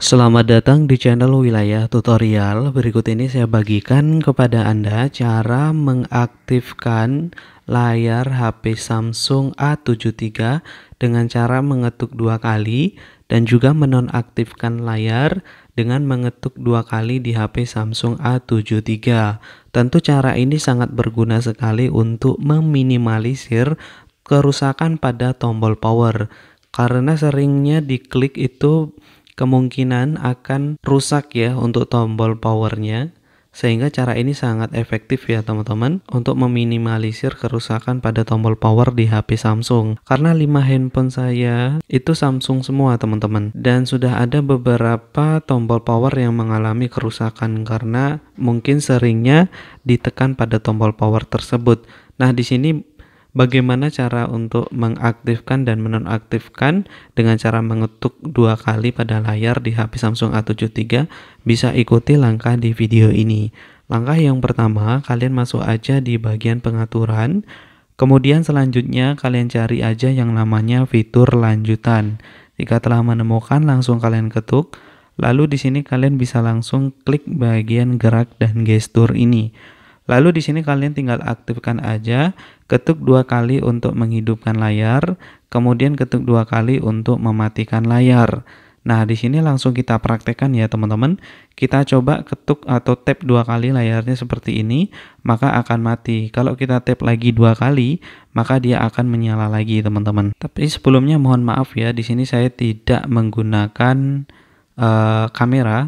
Selamat datang di channel Wilayah Tutorial. Berikut ini saya bagikan kepada Anda cara mengaktifkan layar HP Samsung A73 dengan cara mengetuk dua kali dan juga menonaktifkan layar dengan mengetuk dua kali di HP Samsung A73. Tentu cara ini sangat berguna sekali untuk meminimalisir kerusakan pada tombol power karena seringnya diklik itu kemungkinan akan rusak ya untuk tombol powernya sehingga cara ini sangat efektif ya teman-teman untuk meminimalisir kerusakan pada tombol power di HP Samsung karena 5 handphone saya itu Samsung semua teman-teman dan sudah ada beberapa tombol power yang mengalami kerusakan karena mungkin seringnya ditekan pada tombol power tersebut Nah, di sini Bagaimana cara untuk mengaktifkan dan menonaktifkan dengan cara mengetuk dua kali pada layar di HP Samsung A73? Bisa ikuti langkah di video ini. Langkah yang pertama, kalian masuk aja di bagian pengaturan. Kemudian selanjutnya kalian cari aja yang namanya fitur lanjutan. Jika telah menemukan langsung kalian ketuk. Lalu di sini kalian bisa langsung klik bagian gerak dan gestur ini. Lalu di sini kalian tinggal aktifkan aja, ketuk dua kali untuk menghidupkan layar, kemudian ketuk dua kali untuk mematikan layar. Nah, di sini langsung kita praktekkan ya teman-teman. Kita coba ketuk atau tap dua kali layarnya seperti ini, maka akan mati. Kalau kita tap lagi dua kali, maka dia akan menyala lagi teman-teman. Tapi sebelumnya mohon maaf ya, di sini saya tidak menggunakan uh, kamera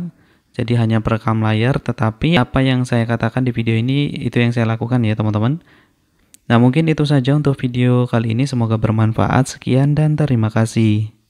jadi hanya perekam layar tetapi apa yang saya katakan di video ini itu yang saya lakukan ya teman-teman nah mungkin itu saja untuk video kali ini semoga bermanfaat sekian dan terima kasih